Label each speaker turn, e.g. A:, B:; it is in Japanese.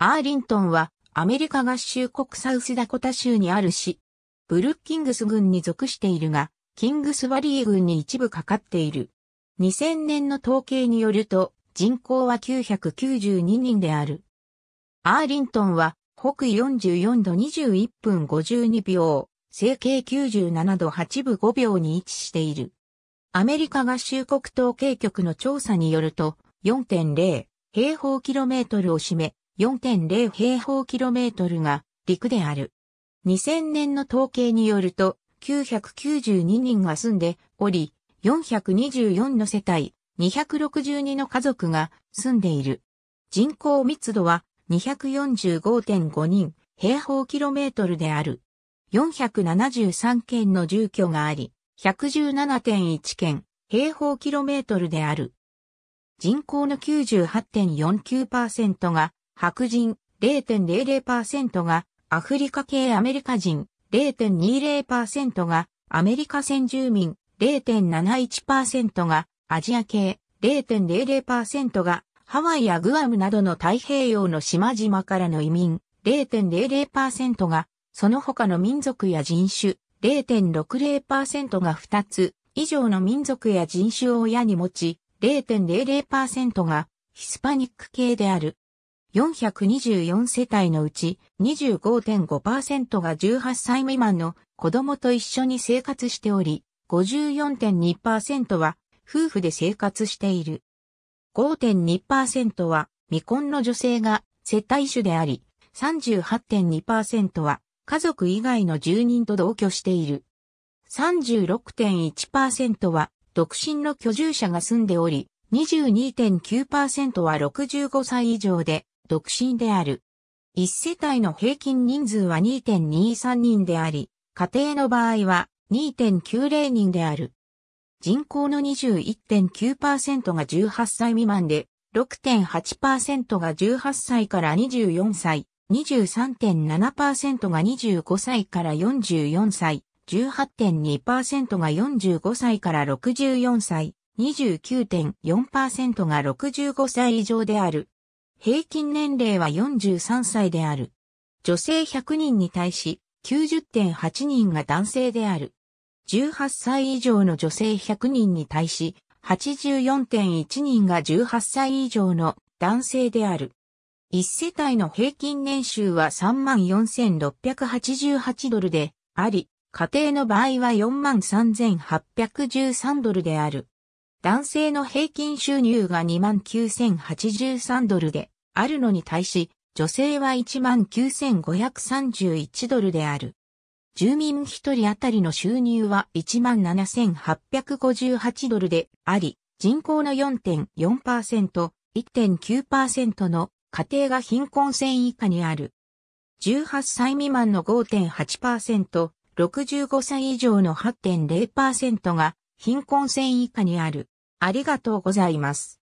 A: アーリントンはアメリカ合衆国サウスダコタ州にある市。ブルッキングス郡に属しているが、キングスバリー郡に一部かかっている。2000年の統計によると、人口は992人である。アーリントンは、北44度21分52秒、西経97度8分5秒に位置している。アメリカ合衆国統計局の調査によると、4.0平方キロメートルを占め、4.0平方キロメートルが陸である。2000年の統計によると、992人が住んでおり、424の世帯、262の家族が住んでいる。人口密度は245.5人平方キロメートルである。473件の住居があり、117.1件平方キロメートルである。人口の98.49%が白人0.00%がアフリカ系アメリカ人0.20%がアメリカ先住民0.71%がアジア系0.00%がハワイやグアムなどの太平洋の島々からの移民0.00%がその他の民族や人種0.60%が2つ以上の民族や人種を親に持ち0.00%がヒスパニック系である。424世帯のうち25.5%が18歳未満の子供と一緒に生活しており、54.2%は夫婦で生活している。5.2%は未婚の女性が接待主であり、38.2%は家族以外の住人と同居している。36.1%は独身の居住者が住んでおり、22.9%は65歳以上で独身である。一世帯の平均人数は2.23人であり、家庭の場合は2.90人である。人口の21.9%が18歳未満で、6.8%が18歳から24歳、23.7%が25歳から44歳、18.2%が45歳から64歳、29.4%が65歳以上である。平均年齢は43歳である。女性100人に対し90.8人が男性である。18歳以上の女性100人に対し84.1人が18歳以上の男性である。一世帯の平均年収は34,688ドルであり、家庭の場合は43,813ドルである。男性の平均収入が29,083ドルであるのに対し、女性は19,531ドルである。住民一人当たりの収入は17,858ドルであり、人口の4.4%、1.9%の家庭が貧困線以下にある。18歳未満の5.8%、65歳以上の8.0%が貧困線以下にある。ありがとうございます。